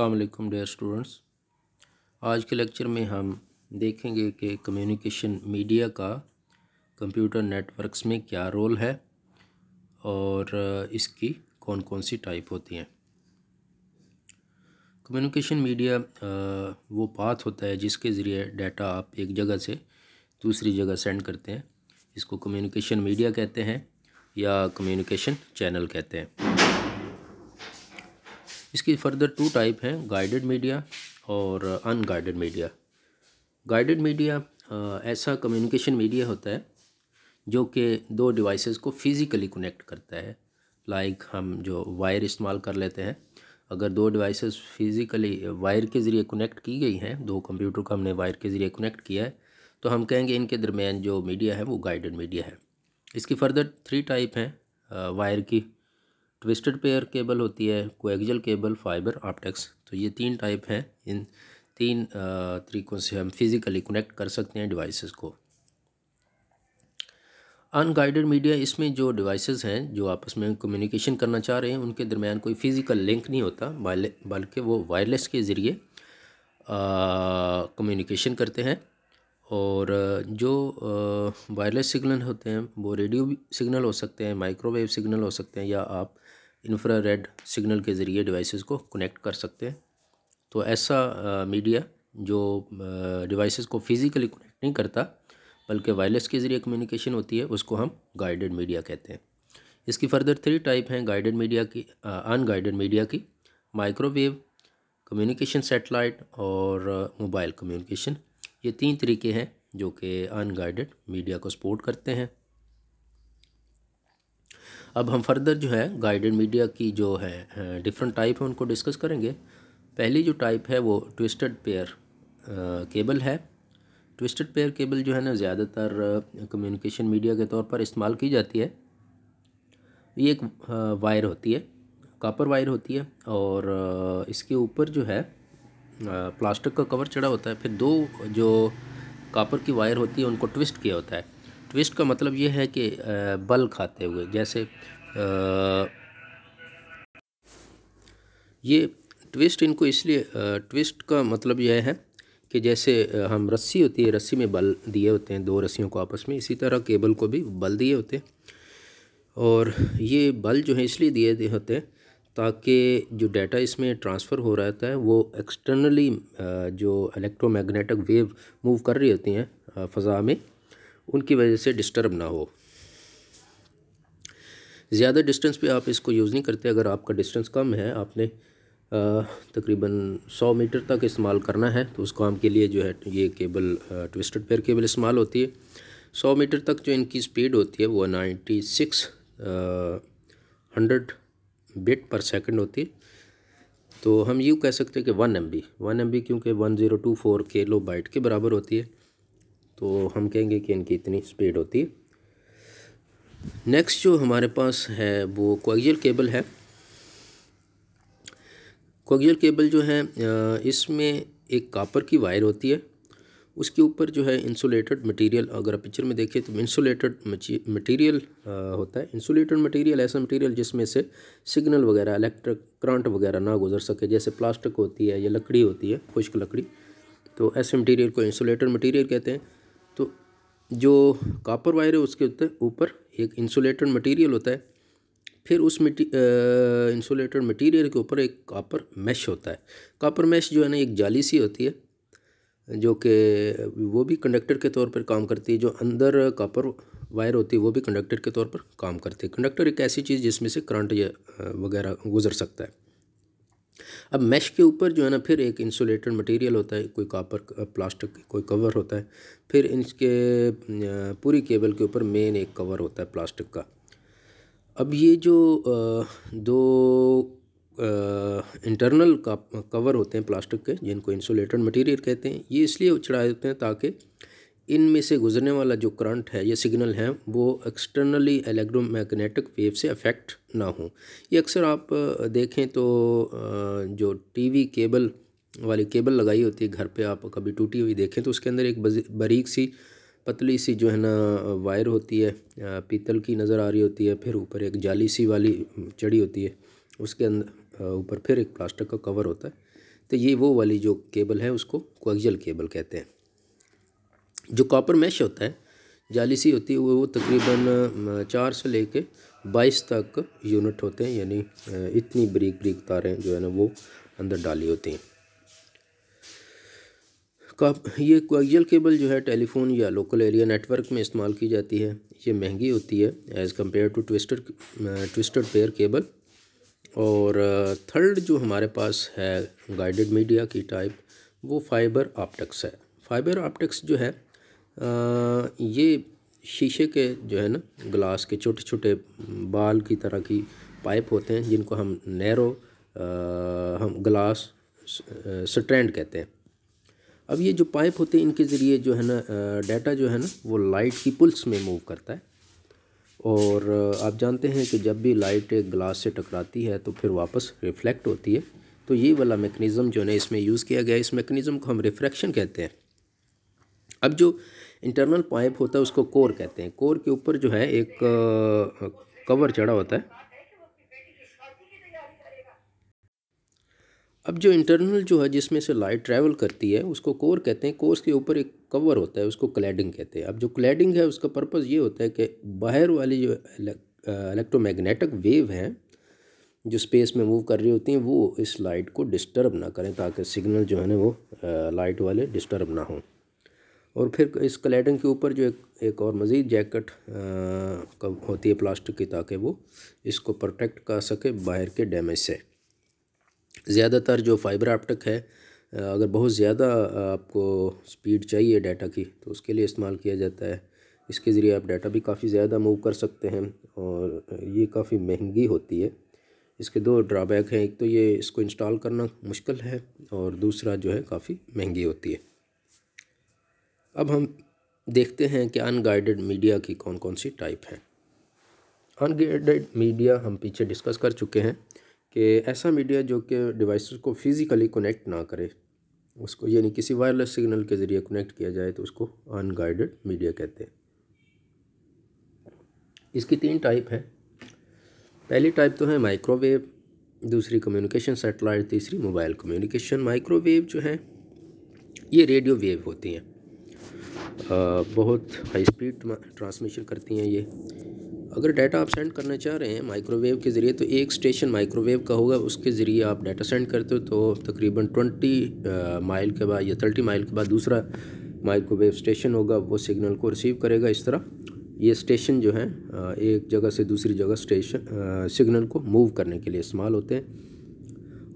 अल्लाम dear students आज के लेक्चर में हम देखेंगे कि कम्युनिकेशन मीडिया का कंप्यूटर नेटवर्क्स में क्या रोल है और इसकी कौन कौन सी टाइप होती हैं कम्युनिकेशन मीडिया वो पाथ होता है जिसके ज़रिए डाटा आप एक जगह से दूसरी जगह सेंड करते हैं इसको कम्युनिकेशन मीडिया कहते हैं या कम्युनिकेशन चैनल कहते हैं इसकी फर्दर टू टाइप हैं गाइडेड मीडिया और अनगाइडेड मीडिया गाइडेड मीडिया ऐसा कम्युनिकेशन मीडिया होता है जो कि दो डिवाइसेस को फिज़िकली कनेक्ट करता है लाइक हम जो वायर इस्तेमाल कर लेते हैं अगर दो डिवाइसेस फिज़िकली वायर के ज़रिए कनेक्ट की गई हैं दो कंप्यूटर को हमने वायर के ज़रिए कनेक्ट किया है तो हम कहेंगे इनके दरमियान जो मीडिया है वो गाइडेड मीडिया है इसकी फर्दर थ्री टाइप हैं वायर की ट्विस्टेड पेयर केबल होती है कोएक्जल केबल फाइबर ऑप्टेक्स तो ये तीन टाइप हैं इन तीन तरीक़ों से हम फिज़िकली कनेक्ट कर सकते हैं डिवाइसेस को अनगाइडेड मीडिया इसमें जो डिवाइसेस हैं जो आपस में कम्युनिकेशन करना चाह रहे हैं उनके दरमियान कोई फ़िज़िकल लिंक नहीं होता बल्कि वो वायरलेस के ज़रिए कम्युनिकेशन करते हैं और जो वायरलेस सिग्नल होते हैं वो रेडियो सिग्नल हो सकते हैं माइक्रोवेव सिग्नल हो सकते हैं या आप इन्फ्रा रेड सिग्नल के ज़रिए डिवाइसेस को कनेक्ट कर सकते हैं तो ऐसा मीडिया जो डिवाइसेस को फिज़िकली कनेक्ट नहीं करता बल्कि वायरलेस के ज़रिए कम्युनिकेशन होती है उसको हम गाइडेड मीडिया कहते हैं इसकी फर्दर थ्री टाइप हैं गाइडेड मीडिया की अनगाइडेड मीडिया की माइक्रोवेव कम्युनिकेशन सेटेलाइट और मोबाइल कम्युनिकेशन ये तीन तरीके हैं जो कि अनगाइडेड मीडिया को सपोर्ट करते हैं अब हम फर्दर जो है गाइडेड मीडिया की जो है डिफरेंट टाइप है उनको डिस्कस करेंगे पहली जो टाइप है वो ट्विस्टेड पेयर केबल है ट्विस्टेड पेयर केबल जो है ना ज़्यादातर कम्युनिकेशन मीडिया के तौर पर इस्तेमाल की जाती है ये एक वायर होती है कापर वायर होती है और इसके ऊपर जो है प्लास्टिक का कवर चढ़ा होता है फिर दो जो कापर की वायर होती है उनको ट्विस्ट किया होता है ट्विस्ट का मतलब ये है कि बल खाते हुए जैसे ये ट्विस्ट इनको इसलिए ट्विस्ट का मतलब यह है कि जैसे हम रस्सी होती है रस्सी में बल दिए होते हैं दो रस्सियों को आपस में इसी तरह केबल को भी बल दिए होते हैं और ये बल जो है इसलिए दिए होते हैं ताकि जो डाटा इसमें ट्रांसफ़र हो रहा है वो एक्सटर्नली जो इलेक्ट्रोमैग्नेटिक वेव मूव कर रही होती हैं फ़ज़ा में उनकी वजह से डिस्टर्ब ना हो ज़्यादा डिस्टेंस पे आप इसको यूज़ नहीं करते अगर आपका डिस्टेंस कम है आपने तकरीबन 100 मीटर तक इस्तेमाल करना है तो उस काम के लिए जो है ये केबल ट्विस्टेड पेयर केबल इस्तेमाल होती है 100 मीटर तक जो इनकी स्पीड होती है वो 96 हंड्रेड बिट पर सेकंड होती है तो हम यूँ कह सकते हैं कि one M B one M B क्योंकि one zero two four लो बाइट के बराबर होती है तो हम कहेंगे कि इनकी इतनी स्पीड होती है नेक्स्ट जो हमारे पास है वो कोगजल केबल है कोगजल केबल जो है इसमें एक कापर की वायर होती है उसके ऊपर जो है इंसुलेटेड मटेरियल अगर आप पिक्चर में देखिए तो इंसुलेटेड मटेरियल होता है इंसुलेटेड मटेरियल ऐसा मटेरियल जिसमें से सिग्नल वगैरह इलेक्ट्रिक करंट वगैरह ना गुजर सके जैसे प्लास्टिक होती है या लकड़ी होती है खुश्क लकड़ी तो ऐसे मटेरियल को इंसुलेटेड मटेरियल कहते हैं जो कॉपर वायर है उसके उत्तर ऊपर एक इंसुलेटेड मटेरियल होता है फिर उस इंसुलेटेड मटेरियल के ऊपर एक कॉपर मैश होता है कॉपर मैश जो है ना एक जाली सी होती है जो कि वो भी कंडक्टर के तौर पर काम करती है जो अंदर कॉपर वायर होती है वो भी कंडक्टर के तौर पर काम करती है कंडक्टर एक ऐसी चीज़ जिसमें से करंट वगैरह गुजर सकता है अब मैश के ऊपर जो है ना फिर एक इंसुलेटेड मटेरियल होता है कोई कापर प्लास्टिक कोई कवर होता है फिर इसके पूरी केबल के ऊपर मेन एक कवर होता है प्लास्टिक का अब ये जो दो इंटरनल का कवर होते हैं प्लास्टिक के जिनको इंसुलेटेड मटेरियल कहते हैं ये इसलिए चढ़ाए होते हैं ताकि इन में से गुजरने वाला जो करंट है या सिग्नल है वो एक्सटर्नली इलेक्ट्रोमैग्नेटिक वेव से अफेक्ट ना हो ये अक्सर आप देखें तो जो टीवी केबल वाली केबल लगाई होती है घर पे आप कभी टूटी हुई देखें तो उसके अंदर एक बारीक सी पतली सी जो है ना वायर होती है पीतल की नज़र आ रही होती है फिर ऊपर एक जाली सी वाली चढ़ी होती है उसके अंदर ऊपर फिर एक प्लास्टिक का कवर होता है तो ये वो वाली जो केबल है उसको कोएक्जल केबल कहते हैं जो कॉपर मैश होता है जाली सी होती है वो तकरीबन चार से लेके बाईस तक यूनिट होते हैं यानी इतनी बरीक बरीक तारें जो है ना वो अंदर डाली होती हैं काप ये कोयल केबल जो है टेलीफोन या लोकल एरिया नेटवर्क में इस्तेमाल की जाती है ये महंगी होती है as compare to twister twister pair cable और थर्ड जो हमारे पास है गाइडेड मीडिया की टाइप वो फाइबर ऑप्टिक्स है फाइबर ऑप्टिक्स जो है ये शीशे के जो है ना ग्लास के छोटे छोटे बाल की तरह की पाइप होते हैं जिनको हम नैरो हम ग्लास स्ट्रैंड कहते हैं अब ये जो पाइप होते हैं इनके ज़रिए जो है ना डाटा जो है ना वो लाइट की पुल्स में मूव करता है और आप जानते हैं कि जब भी लाइट एक ग्लास से टकराती है तो फिर वापस रिफ़्लेक्ट होती है तो ये वाला मेकनिज़म जो है इसमें यूज़ किया गया इस मेकनिज़म को हम रिफ्रैक्शन कहते हैं अब जो इंटरनल पाइप होता है उसको कोर कहते हैं कोर के ऊपर जो है एक कवर चढ़ा होता है अब जो इंटरनल जो है जिसमें से लाइट ट्रैवल करती है उसको कोर कहते हैं कोर्स के ऊपर एक कवर होता है उसको क्लैडिंग कहते हैं अब जो क्लैडिंग है उसका पर्पज़ ये होता है कि बाहर वाली जो इलेक्ट्रोमैग्नेटिक वेव हैं जो स्पेस में मूव कर रही होती हैं वो इस लाइट को डिस्टर्ब ना करें ताकि सिग्नल जो है ना वो लाइट वाले डिस्टर्ब ना हों और फिर इस कलेडन के ऊपर जो एक, एक और मज़ीद जैकेट कब होती है प्लास्टिक की ताकि वो इसको प्रोटेक्ट कर सके बाहर के डैमेज से ज़्यादातर जो फाइबर ऑप्टिक है अगर बहुत ज़्यादा आपको स्पीड चाहिए डाटा की तो उसके लिए इस्तेमाल किया जाता है इसके ज़रिए आप डाटा भी काफ़ी ज़्यादा मूव कर सकते हैं और ये काफ़ी महंगी होती है इसके दो ड्रॉबैक हैं एक तो ये इसको इंस्टॉल करना मुश्किल है और दूसरा जो है काफ़ी महंगी होती है अब हम देखते हैं कि अनगाइडेड मीडिया की कौन कौन सी टाइप हैं अनगाइडेड मीडिया हम पीछे डिस्कस कर चुके हैं कि ऐसा मीडिया जो कि डिवाइस को फिज़िकली कनेक्ट ना करे उसको यानी किसी वायरलेस सिग्नल के ज़रिए कनेक्ट किया जाए तो उसको अनगाइडेड मीडिया कहते हैं इसकी तीन टाइप हैं पहली टाइप तो है माइक्रोवेव दूसरी कम्युनिकेशन सेटेलाइट तीसरी मोबाइल कम्युनिकेशन माइक्रोवेव जो है ये रेडियो वेव होती हैं बहुत हाई स्पीड ट्रांसमिशन करती हैं ये अगर डाटा आप सेंड करना चाह रहे हैं माइक्रोवेव के ज़रिए तो एक स्टेशन माइक्रोवेव का होगा उसके ज़रिए आप डाटा सेंड करते हो तो तकरीबन ट्वेंटी माइल के बाद या थर्टी माइल के बाद दूसरा माइक्रोवेव स्टेशन होगा वो सिग्नल को रिसीव करेगा इस तरह ये स्टेशन जो है एक जगह से दूसरी जगह स्टेशन सिग्नल को मूव करने के लिए इस्तेमाल होते हैं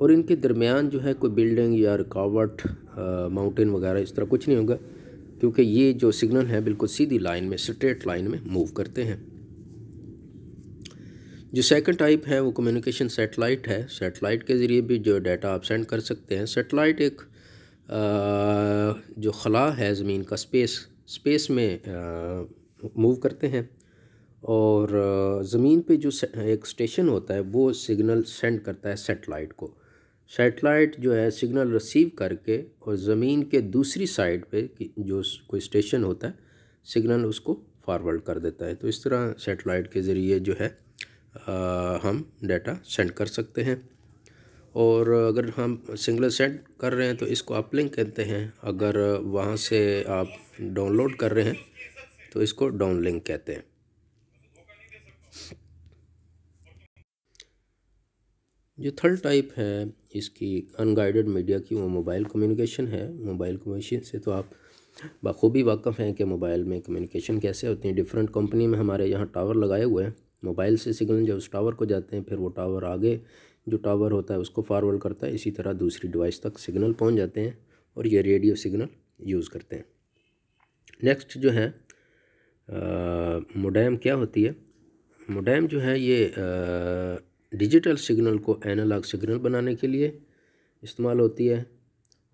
और इनके दरमियान जो है कोई बिल्डिंग या रुकावट माउंटेन वगैरह इस तरह कुछ नहीं होगा क्योंकि ये जो सिग्नल है बिल्कुल सीधी लाइन में स्ट्रेट लाइन में मूव करते हैं जो सेकंड टाइप है वो कम्युनिकेशन सेटेलाइट है सेटेलाइट के ज़रिए भी जो डाटा आप सेंड कर सकते हैं सेटेलाइट एक जो खला है ज़मीन का स्पेस स्पेस में मूव करते हैं और ज़मीन पे जो एक स्टेशन होता है वो सिग्नल सेंड करता है सेटेलाइट को सैटेलाइट जो है सिग्नल रिसीव करके और ज़मीन के दूसरी साइड पे जो कोई स्टेशन होता है सिग्नल उसको फॉरवर्ड कर देता है तो इस तरह सैटेलाइट के ज़रिए जो है आ, हम डाटा सेंड कर सकते हैं और अगर हम सिंगल सेंड कर रहे हैं तो इसको अपलिंक कहते हैं अगर वहाँ से आप डाउनलोड कर रहे हैं तो इसको डाउनलिंक कहते हैं जो थर्ड टाइप है इसकी अनगाइडेड मीडिया की वो मोबाइल कम्युनिकेशन है मोबाइल कम्युनिकेशन से तो आप बखूबी वाकफ़ हैं कि मोबाइल में कम्युनिकेशन कैसे होती है डिफरेंट कंपनी में हमारे यहाँ टावर लगाए हुए हैं मोबाइल से सिग्नल जब उस टावर को जाते हैं फिर वो टावर आगे जो टावर होता है उसको फारवर्ड करता है इसी तरह दूसरी डिवाइस तक सिग्नल पहुँच जाते हैं और ये रेडियो सिग्नल यूज़ करते हैं नेक्स्ट जो है मोडैम क्या होती है मोडैम जो है ये आ, डिजिटल सिग्नल को एनालॉग सिग्नल बनाने के लिए इस्तेमाल होती है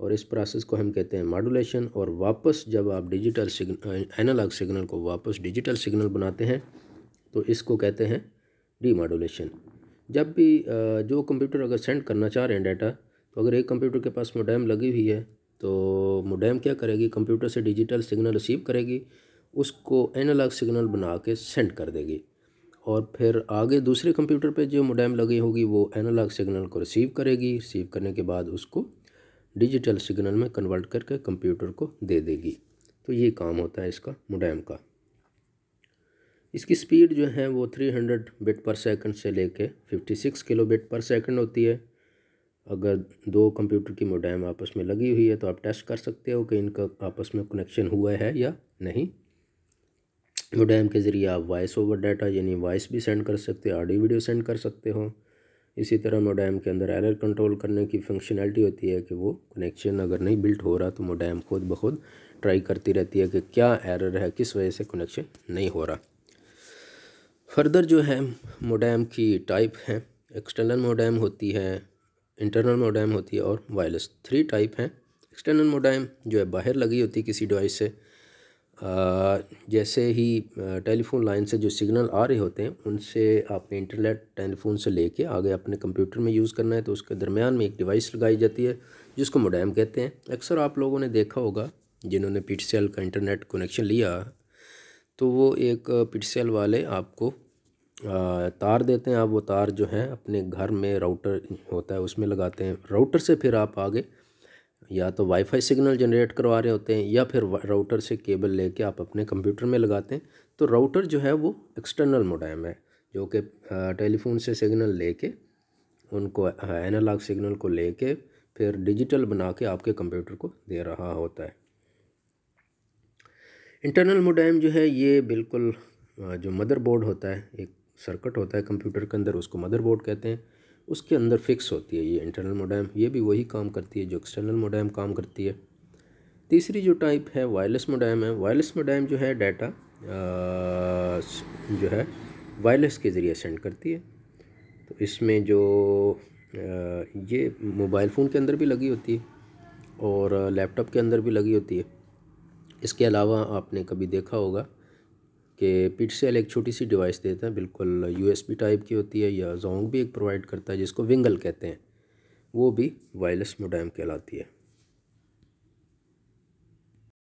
और इस प्रोसेस को हम कहते हैं मॉडुलेशन और वापस जब आप डिजिटल सिग्नल एनालॉग सिग्नल को वापस डिजिटल सिग्नल बनाते हैं तो इसको कहते हैं डीमॉडुलेशन जब भी जो कंप्यूटर अगर सेंड करना चाह रहे हैं डाटा तो अगर एक कंप्यूटर के पास मोडेम लगी हुई है तो मोडेम क्या करेगी कंप्यूटर से डिजिटल सिग्नल रिसीव करेगी उसको एनालॉग सिग्नल बना के सेंड कर देगी और फिर आगे दूसरे कंप्यूटर पे जो मोडेम लगी होगी वो एनालॉग सिग्नल को रिसीव करेगी रिसीव करने के बाद उसको डिजिटल सिग्नल में कन्वर्ट करके कंप्यूटर को दे देगी तो ये काम होता है इसका मोडेम का इसकी स्पीड जो है वो 300 बिट पर सेकंड से लेके 56 किलो बिट पर सेकंड होती है अगर दो कंप्यूटर की मोडेम आपस में लगी हुई है तो आप टेस्ट कर सकते हो कि इनका आपस में कनेक्शन हुआ है या नहीं ओ डैम के ज़रिए आप वॉइस ओवर डाटा यानी वॉइस भी सेंड कर सकते हो ऑडियो वीडियो सेंड कर सकते हो इसी तरह मोडैम के अंदर एरर कंट्रोल करने की फंक्शनैलिटी होती है कि वो कनेक्शन अगर नहीं बिल्ट हो रहा तो मोडैम खुद ब खुद ट्राई करती रहती है कि क्या एरर है किस वजह से कनेक्शन नहीं हो रहा फर्दर जो है मोडैम की टाइप है एक्सटर्नल मोडैम होती है इंटरनल मोडैम होती है और वायरलेस थ्री टाइप हैं एक्सटर्नल मोडैम जो है बाहर लगी होती है किसी डिवाइस से जैसे ही टेलीफोन लाइन से जो सिग्नल आ रहे होते हैं उनसे आपने इंटरनेट टेलीफोन से लेके आगे अपने कंप्यूटर में यूज़ करना है तो उसके दरमियान में एक डिवाइस लगाई जाती है जिसको मोडेम कहते हैं अक्सर आप लोगों ने देखा होगा जिन्होंने पी का इंटरनेट कनेक्शन लिया तो वो एक पी वाले आपको तार देते हैं आप वो तार जो हैं अपने घर में राउटर होता है उसमें लगाते हैं राउटर से फिर आप आगे या तो वाईफाई सिग्नल जनरेट करवा रहे होते हैं या फिर राउटर से केबल लेके आप अपने कंप्यूटर में लगाते हैं तो राउटर जो है वो एक्सटर्नल मोडाइम है जो कि टेलीफोन से सिग्नल लेके उनको एनालॉग सिग्नल को लेके फिर डिजिटल बना के आपके कंप्यूटर को दे रहा होता है इंटरनल मोडाइम जो है ये बिल्कुल जो मदरबोर्ड होता है एक सर्कट होता है कंप्यूटर के अंदर उसको मदरबोर्ड कहते हैं उसके अंदर फिक्स होती है ये इंटरनल मोडेम ये भी वही काम करती है जो एक्सटर्नल मोडेम काम करती है तीसरी जो टाइप है वायरलेस मोडेम है वायरलेस मोडेम जो है डाटा जो है वायरलेस के ज़रिए सेंड करती है तो इसमें जो आ, ये मोबाइल फ़ोन के अंदर भी लगी होती है और लैपटॉप के अंदर भी लगी होती है इसके अलावा आपने कभी देखा होगा कि पिट सेल एक छोटी सी डिवाइस देते हैं बिल्कुल यूएसबी टाइप की होती है या जोंग भी एक प्रोवाइड करता है जिसको विंगल कहते हैं वो भी वायरलेस मोडेम कहलाती है